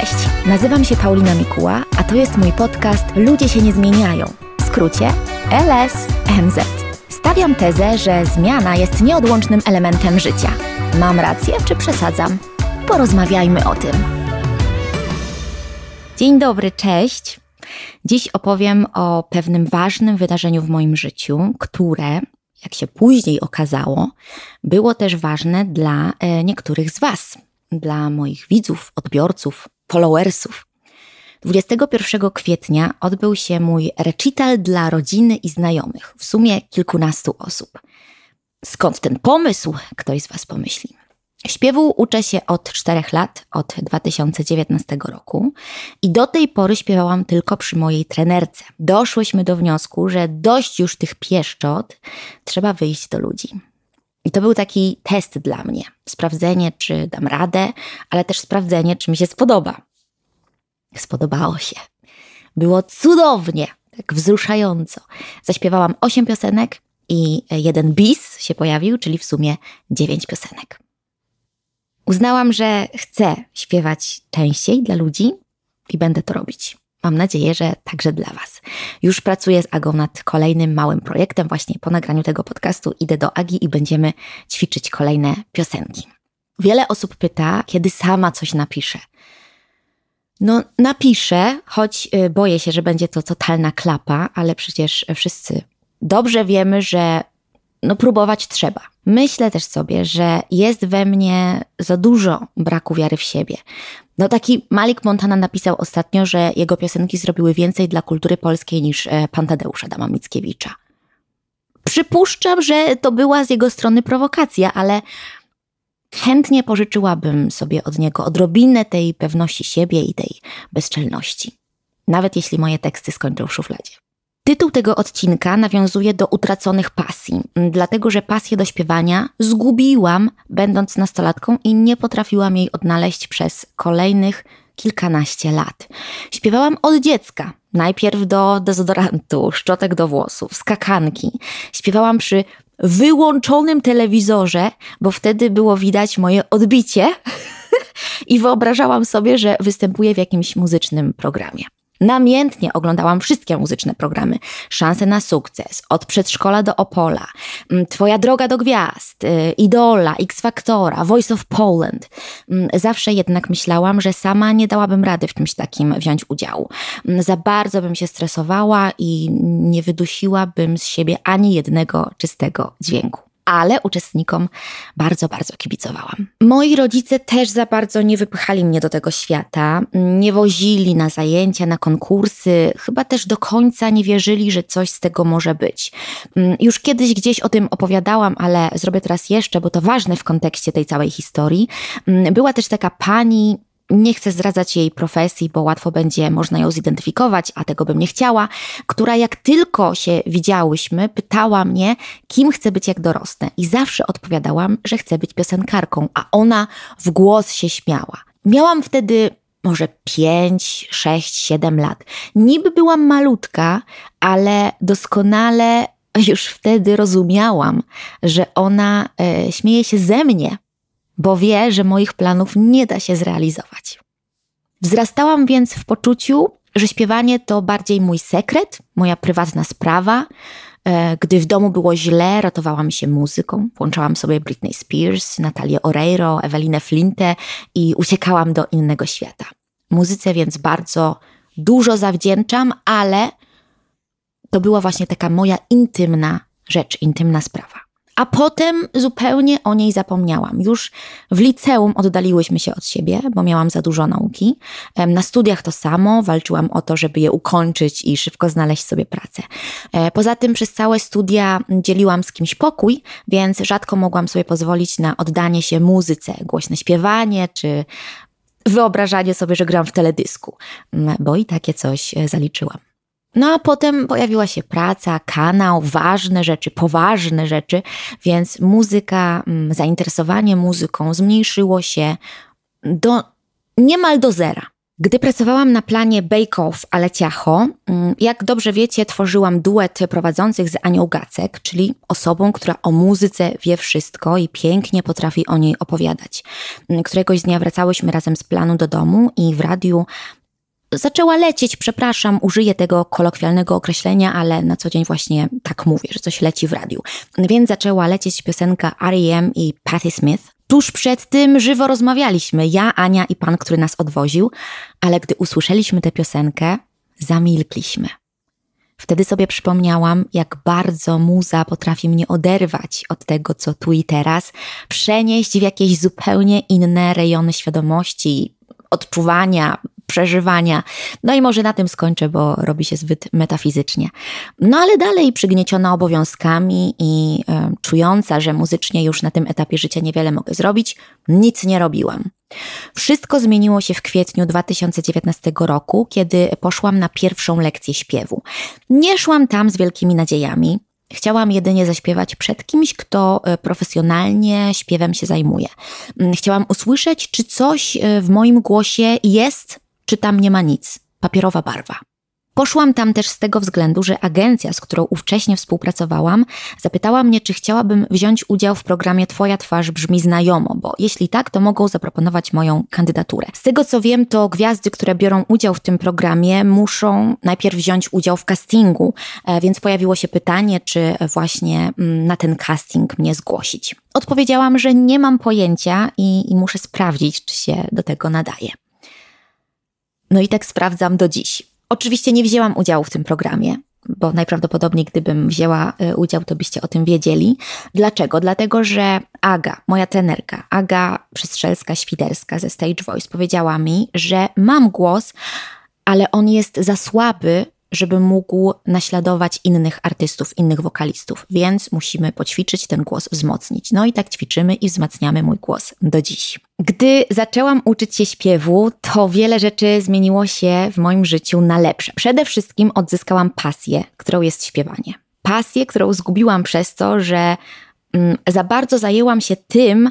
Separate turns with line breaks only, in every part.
Cześć, nazywam się Paulina Mikuła, a to jest mój podcast Ludzie się nie zmieniają. W skrócie LSNZ. Stawiam tezę, że zmiana jest nieodłącznym elementem życia. Mam rację czy przesadzam? Porozmawiajmy o tym. Dzień dobry, cześć. Dziś opowiem o pewnym ważnym wydarzeniu w moim życiu, które, jak się później okazało, było też ważne dla e, niektórych z Was, dla moich widzów, odbiorców, followersów. 21 kwietnia odbył się mój recital dla rodziny i znajomych, w sumie kilkunastu osób. Skąd ten pomysł? Ktoś z Was pomyśli. Śpiewu uczę się od 4 lat, od 2019 roku i do tej pory śpiewałam tylko przy mojej trenerce. Doszłyśmy do wniosku, że dość już tych pieszczot, trzeba wyjść do ludzi. I to był taki test dla mnie. Sprawdzenie, czy dam radę, ale też sprawdzenie, czy mi się spodoba. Spodobało się. Było cudownie, tak wzruszająco. Zaśpiewałam osiem piosenek i e, jeden bis się pojawił, czyli w sumie dziewięć piosenek. Uznałam, że chcę śpiewać częściej dla ludzi i będę to robić. Mam nadzieję, że także dla Was. Już pracuję z Agą nad kolejnym małym projektem. Właśnie po nagraniu tego podcastu idę do Agi i będziemy ćwiczyć kolejne piosenki. Wiele osób pyta, kiedy sama coś napiszę. No, napiszę, choć y, boję się, że będzie to totalna klapa, ale przecież wszyscy dobrze wiemy, że no, próbować trzeba. Myślę też sobie, że jest we mnie za dużo braku wiary w siebie. No taki Malik Montana napisał ostatnio, że jego piosenki zrobiły więcej dla kultury polskiej niż e, pan Tadeusz Adama Mickiewicza. Przypuszczam, że to była z jego strony prowokacja, ale Chętnie pożyczyłabym sobie od niego odrobinę tej pewności siebie i tej bezczelności, nawet jeśli moje teksty skończą w szufladzie. Tytuł tego odcinka nawiązuje do utraconych pasji, dlatego że pasję do śpiewania zgubiłam, będąc nastolatką, i nie potrafiłam jej odnaleźć przez kolejnych kilkanaście lat. Śpiewałam od dziecka. Najpierw do dezodorantu, szczotek do włosów, skakanki. Śpiewałam przy wyłączonym telewizorze, bo wtedy było widać moje odbicie i wyobrażałam sobie, że występuję w jakimś muzycznym programie. Namiętnie oglądałam wszystkie muzyczne programy. Szanse na sukces, od przedszkola do Opola, mm, Twoja droga do gwiazd, y, Idola, X Factora, Voice of Poland. Mm, Zawsze jednak myślałam, że sama nie dałabym rady w czymś takim wziąć udziału. Mm, za bardzo bym się stresowała i nie wydusiłabym z siebie ani jednego czystego dźwięku ale uczestnikom bardzo, bardzo kibicowałam. Moi rodzice też za bardzo nie wypychali mnie do tego świata, nie wozili na zajęcia, na konkursy, chyba też do końca nie wierzyli, że coś z tego może być. Mm, już kiedyś gdzieś o tym opowiadałam, ale zrobię teraz jeszcze, bo to ważne w kontekście tej całej historii. Mm, była też taka pani, nie chcę zdradzać jej profesji, bo łatwo będzie można ją zidentyfikować, a tego bym nie chciała, która jak tylko się widziałyśmy, pytała mnie, kim chcę być jak dorosnę. I zawsze odpowiadałam, że chcę być piosenkarką, a ona w głos się śmiała. Miałam wtedy może 5, 6, 7 lat. Niby byłam malutka, ale doskonale już wtedy rozumiałam, że ona e, śmieje się ze mnie bo wie, że moich planów nie da się zrealizować. Wzrastałam więc w poczuciu, że śpiewanie to bardziej mój sekret, moja prywatna sprawa. E, gdy w domu było źle, ratowałam się muzyką. Włączałam sobie Britney Spears, Natalię Oreiro, Ewelinę Flintę i uciekałam do innego świata. Muzyce więc bardzo dużo zawdzięczam, ale to była właśnie taka moja intymna rzecz, intymna sprawa a potem zupełnie o niej zapomniałam. Już w liceum oddaliłyśmy się od siebie, bo miałam za dużo nauki. Na studiach to samo, walczyłam o to, żeby je ukończyć i szybko znaleźć sobie pracę. E, poza tym przez całe studia dzieliłam z kimś pokój, więc rzadko mogłam sobie pozwolić na oddanie się muzyce, głośne śpiewanie czy wyobrażanie sobie, że gram w teledysku, mm, bo i takie coś e, zaliczyłam. No a potem pojawiła się praca, kanał, ważne rzeczy, poważne rzeczy, więc muzyka, mm, zainteresowanie muzyką zmniejszyło się do niemal do zera. Gdy pracowałam na planie Bake Off ale ciacho, mm, jak dobrze wiecie, tworzyłam duet prowadzących z Anią Gacek, czyli osobą, która o muzyce wie wszystko i pięknie potrafi o niej opowiadać. Mm, któregoś dnia wracałyśmy razem z planu do domu i w radiu zaczęła lecieć, przepraszam, użyję tego kolokwialnego określenia, ale na co dzień właśnie tak mówię, że coś leci w radiu. Więc zaczęła lecieć piosenka R.E.M. i Patti Smith. Tuż przed tym żywo rozmawialiśmy, ja, Ania i pan, który nas odwoził, ale gdy usłyszeliśmy tę piosenkę, zamilkliśmy. Wtedy sobie przypomniałam, jak bardzo muza potrafi mnie oderwać od tego, co tu i teraz, przenieść w jakieś zupełnie inne rejony świadomości, odczuwania, przeżywania. No i może na tym skończę, bo robi się zbyt metafizycznie. No ale dalej przygnieciona obowiązkami i e, czująca, że muzycznie już na tym etapie życia niewiele mogę zrobić, nic nie robiłam. Wszystko zmieniło się w kwietniu 2019 roku, kiedy poszłam na pierwszą lekcję śpiewu. Nie szłam tam z wielkimi nadziejami, Chciałam jedynie zaśpiewać przed kimś, kto e, profesjonalnie śpiewem się zajmuje. Mm, chciałam usłyszeć, czy coś e, w moim głosie jest czy tam nie ma nic. Papierowa barwa. Poszłam tam też z tego względu, że agencja, z którą ówcześnie współpracowałam, zapytała mnie, czy chciałabym wziąć udział w programie Twoja twarz brzmi znajomo, bo jeśli tak, to mogą zaproponować moją kandydaturę. Z tego co wiem, to gwiazdy, które biorą udział w tym programie, muszą najpierw wziąć udział w castingu, e, więc pojawiło się pytanie, czy właśnie mm, na ten casting mnie zgłosić. Odpowiedziałam, że nie mam pojęcia i, i muszę sprawdzić, czy się do tego nadaje. No i tak sprawdzam do dziś. Oczywiście nie wzięłam udziału w tym programie, bo najprawdopodobniej gdybym wzięła e, udział, to byście o tym wiedzieli. Dlaczego? Dlatego, że Aga, moja trenerka, Aga Przystrzelska-Świderska ze Stage Voice powiedziała mi, że mam głos, ale on jest za słaby, żeby mógł naśladować innych artystów, innych wokalistów, więc musimy poćwiczyć ten głos, wzmocnić. No i tak ćwiczymy i wzmacniamy mój głos do dziś. Gdy zaczęłam uczyć się śpiewu, to wiele rzeczy zmieniło się w moim życiu na lepsze. Przede wszystkim odzyskałam pasję, którą jest śpiewanie. Pasję, którą zgubiłam przez to, że mm, za bardzo zajęłam się tym,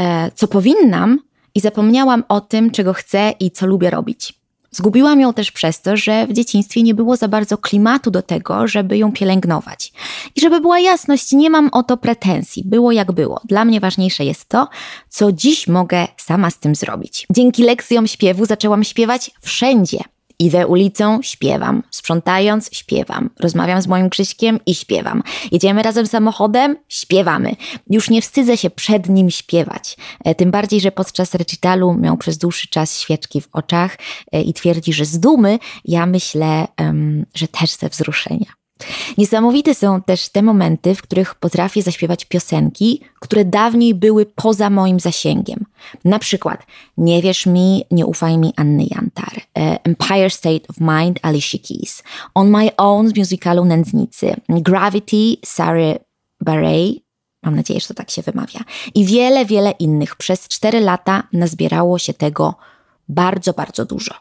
e, co powinnam, i zapomniałam o tym, czego chcę i co lubię robić. Zgubiłam ją też przez to, że w dzieciństwie nie było za bardzo klimatu do tego, żeby ją pielęgnować. I żeby była jasność, nie mam o to pretensji. Było jak było. Dla mnie ważniejsze jest to, co dziś mogę sama z tym zrobić. Dzięki lekcjom śpiewu zaczęłam śpiewać wszędzie. Idę ulicą, śpiewam. Sprzątając, śpiewam. Rozmawiam z moim Krzyśkiem i śpiewam. Jedziemy razem samochodem, śpiewamy. Już nie wstydzę się przed nim śpiewać. E, tym bardziej, że podczas recitalu miał przez dłuższy czas świeczki w oczach e, i twierdzi, że z dumy. Ja myślę, że też ze wzruszenia. Niesamowite są też te momenty, w których potrafię zaśpiewać piosenki, które dawniej były poza moim zasięgiem. Na przykład Nie wierz mi, nie ufaj mi Anny Jantar, e, Empire State of Mind Alicia Keys, On My Own z musicalu Nędznicy, Gravity Sary Barrey, mam nadzieję, że to tak się wymawia, i wiele, wiele innych. Przez 4 lata nazbierało się tego bardzo, bardzo dużo.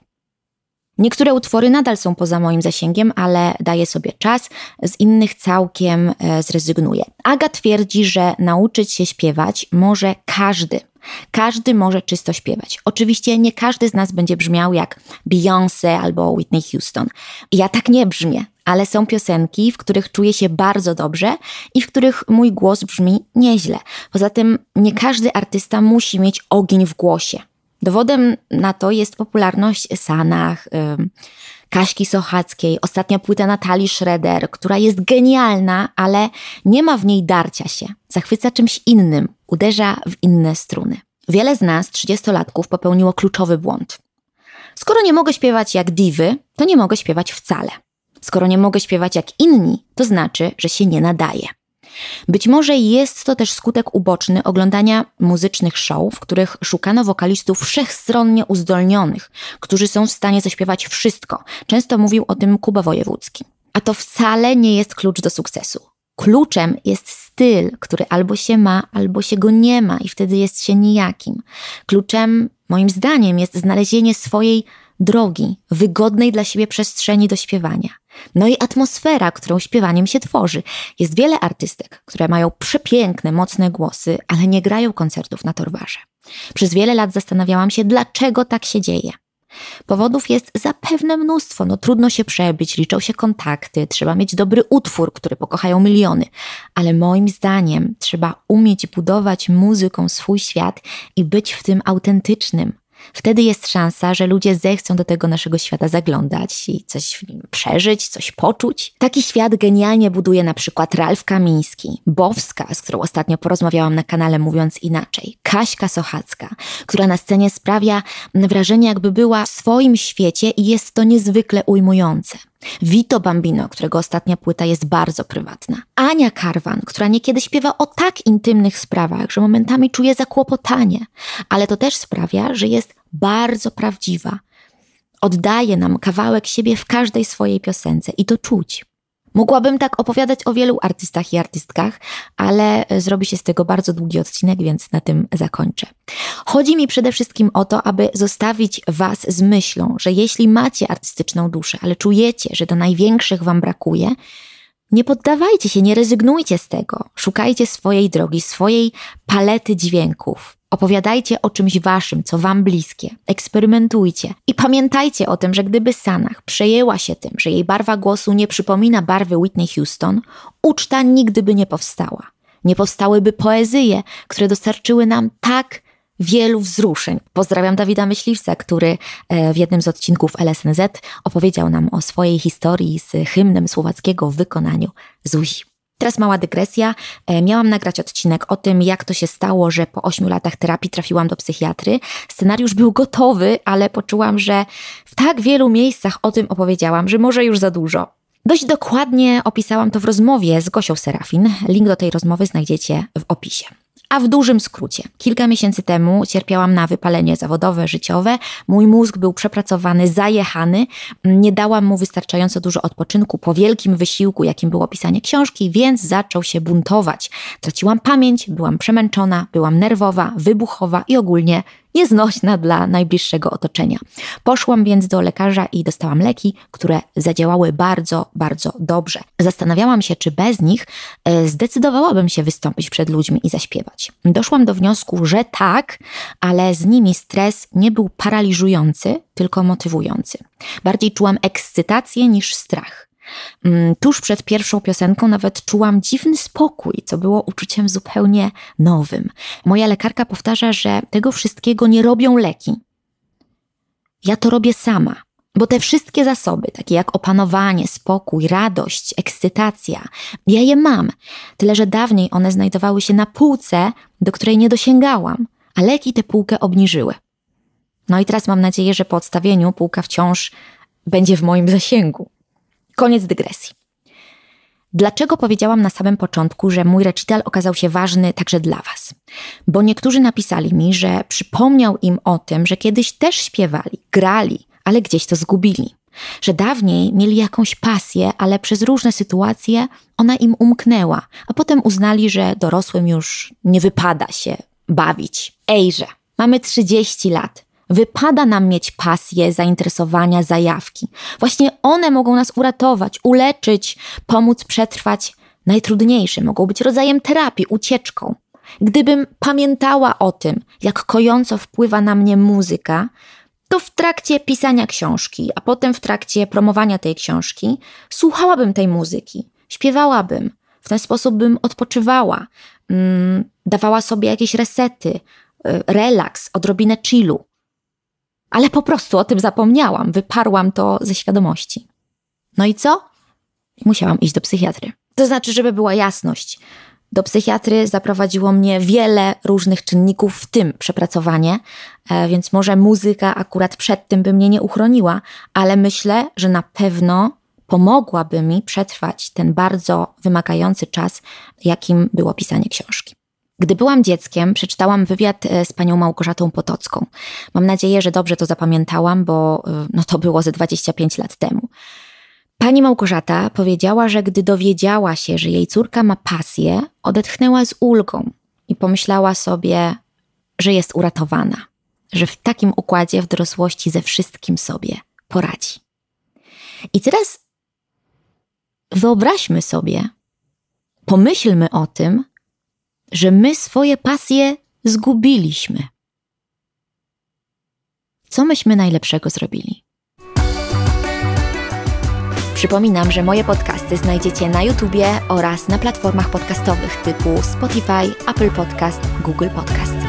Niektóre utwory nadal są poza moim zasięgiem, ale daję sobie czas, z innych całkiem e, zrezygnuję. Aga twierdzi, że nauczyć się śpiewać może każdy. Każdy może czysto śpiewać. Oczywiście nie każdy z nas będzie brzmiał jak Beyoncé albo Whitney Houston. Ja tak nie brzmię, ale są piosenki, w których czuję się bardzo dobrze i w których mój głos brzmi nieźle. Poza tym nie każdy artysta musi mieć ogień w głosie. Dowodem na to jest popularność Sanach, y, Kaśki Sochackiej, ostatnia płyta Natalii Schroeder, która jest genialna, ale nie ma w niej darcia się. Zachwyca czymś innym, uderza w inne struny. Wiele z nas, 30-latków, popełniło kluczowy błąd. Skoro nie mogę śpiewać jak diwy, to nie mogę śpiewać wcale. Skoro nie mogę śpiewać jak inni, to znaczy, że się nie nadaje. Być może jest to też skutek uboczny oglądania muzycznych show, w których szukano wokalistów wszechstronnie uzdolnionych, którzy są w stanie zaśpiewać wszystko. Często mówił o tym Kuba Wojewódzki. A to wcale nie jest klucz do sukcesu. Kluczem jest styl, który albo się ma, albo się go nie ma, i wtedy jest się nijakim. Kluczem, moim zdaniem, jest znalezienie swojej drogi, wygodnej dla siebie przestrzeni do śpiewania. No i atmosfera, którą śpiewaniem się tworzy. Jest wiele artystek, które mają przepiękne, mocne głosy, ale nie grają koncertów na torwarze. Przez wiele lat zastanawiałam się, dlaczego tak się dzieje. Powodów jest zapewne mnóstwo. No, trudno się przebić, liczą się kontakty, trzeba mieć dobry utwór, który pokochają miliony. Ale moim zdaniem trzeba umieć budować muzyką swój świat i być w tym autentycznym. Wtedy jest szansa, że ludzie zechcą do tego naszego świata zaglądać i coś w nim przeżyć, coś poczuć. Taki świat genialnie buduje na przykład Ralf Kamiński, Bowska, z którą ostatnio porozmawiałam na kanale Mówiąc Inaczej, Kaśka Sochacka, która na scenie sprawia wrażenie, jakby była w swoim świecie i jest to niezwykle ujmujące. Vito Bambino, którego ostatnia płyta jest bardzo prywatna. Ania Karwan, która niekiedy śpiewa o tak intymnych sprawach, że momentami czuje zakłopotanie, ale to też sprawia, że jest bardzo prawdziwa. Oddaje nam kawałek siebie w każdej swojej piosence i to czuć. Mogłabym tak opowiadać o wielu artystach i artystkach, ale e, zrobi się z tego bardzo długi odcinek, więc na tym zakończę. Chodzi mi przede wszystkim o to, aby zostawić Was z myślą, że jeśli macie artystyczną duszę, ale czujecie, że do największych Wam brakuje, nie poddawajcie się, nie rezygnujcie z tego. Szukajcie swojej drogi, swojej palety dźwięków. Opowiadajcie o czymś waszym, co wam bliskie. Eksperymentujcie. I pamiętajcie o tym, że gdyby Sanach przejęła się tym, że jej barwa głosu nie przypomina barwy Whitney Houston, uczta nigdy by nie powstała. Nie powstałyby poezje, które dostarczyły nam tak wielu wzruszeń. Pozdrawiam Dawida Myśliwca, który e, w jednym z odcinków LSNZ opowiedział nam o swojej historii z hymnem słowackiego w wykonaniu Zuzi. Teraz mała dygresja. E, miałam nagrać odcinek o tym, jak to się stało, że po 8 latach terapii trafiłam do psychiatry. Scenariusz był gotowy, ale poczułam, że w tak wielu miejscach o tym opowiedziałam, że może już za dużo. Dość dokładnie opisałam to w rozmowie z Gosią Serafin. Link do tej rozmowy znajdziecie w opisie. A w dużym skrócie, kilka miesięcy temu cierpiałam na wypalenie zawodowe, życiowe. Mój mózg był przepracowany, zajechany. Nie dałam mu wystarczająco dużo odpoczynku po wielkim wysiłku, jakim było pisanie książki, więc zaczął się buntować. Traciłam pamięć, byłam przemęczona, byłam nerwowa, wybuchowa i ogólnie nieznośna dla najbliższego otoczenia. Poszłam więc do lekarza i dostałam leki, które zadziałały bardzo, bardzo dobrze. Zastanawiałam się, czy bez nich e, zdecydowałabym się wystąpić przed ludźmi i zaśpiewać. Doszłam do wniosku, że tak, ale z nimi stres nie był paraliżujący, tylko motywujący. Bardziej czułam ekscytację niż strach. Mm, tuż przed pierwszą piosenką nawet czułam dziwny spokój, co było uczuciem zupełnie nowym. Moja lekarka powtarza, że tego wszystkiego nie robią leki. Ja to robię sama, bo te wszystkie zasoby, takie jak opanowanie, spokój, radość, ekscytacja, ja je mam. Tyle, że dawniej one znajdowały się na półce, do której nie dosięgałam, a leki tę półkę obniżyły. No i teraz mam nadzieję, że po odstawieniu półka wciąż będzie w moim zasięgu. Koniec dygresji. Dlaczego powiedziałam na samym początku, że mój recital okazał się ważny także dla Was? Bo niektórzy napisali mi, że przypomniał im o tym, że kiedyś też śpiewali, grali, ale gdzieś to zgubili. Że dawniej mieli jakąś pasję, ale przez różne sytuacje ona im umknęła, a potem uznali, że dorosłym już nie wypada się bawić. Ejże, mamy 30 lat. Wypada nam mieć pasję, zainteresowania, zajawki. Właśnie one mogą nas uratować, uleczyć, pomóc przetrwać najtrudniejsze. Mogą być rodzajem terapii, ucieczką. Gdybym pamiętała o tym, jak kojąco wpływa na mnie muzyka, to w trakcie pisania książki, a potem w trakcie promowania tej książki, słuchałabym tej muzyki, śpiewałabym. W ten sposób bym odpoczywała, mm, dawała sobie jakieś resety, y, relaks, odrobinę chillu ale po prostu o tym zapomniałam, wyparłam to ze świadomości. No i co? Musiałam iść do psychiatry. To znaczy, żeby była jasność. Do psychiatry zaprowadziło mnie wiele różnych czynników, w tym przepracowanie, e, więc może muzyka akurat przed tym by mnie nie uchroniła, ale myślę, że na pewno pomogłaby mi przetrwać ten bardzo wymagający czas, jakim było pisanie książki. Gdy byłam dzieckiem, przeczytałam wywiad e, z panią Małgorzatą Potocką. Mam nadzieję, że dobrze to zapamiętałam, bo e, no to było ze 25 lat temu. Pani Małgorzata powiedziała, że gdy dowiedziała się, że jej córka ma pasję, odetchnęła z ulgą i pomyślała sobie, że jest uratowana, że w takim układzie w dorosłości ze wszystkim sobie poradzi. I teraz wyobraźmy sobie, pomyślmy o tym, że my swoje pasje zgubiliśmy. Co myśmy najlepszego zrobili? Przypominam, że moje podcasty znajdziecie na YouTubie oraz na platformach podcastowych typu Spotify, Apple Podcast, Google Podcast.